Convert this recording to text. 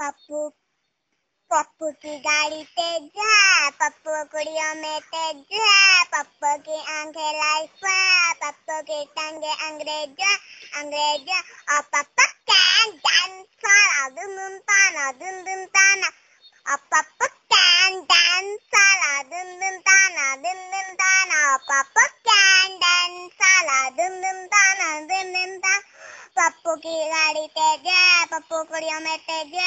पप्पू पप्पू की गाड़ी तेज है पप्पू कुड़ियों में तेज है पप्पू की आंखें लाइफ है पप्पू की टांगे अंग्रेज अंग्रेज और पप्पू कैन डांस फॉर अदुम दुम ताना दुम दुम ताना और पप्पू कैन डांस फॉर अदुम दुम ताना दुम दुम ताना और पप्पू कैन डांस फॉर अदुम दुम ताना दुम दुम ताना पप्पू की गाड़ी तेज है poco yo me pegué.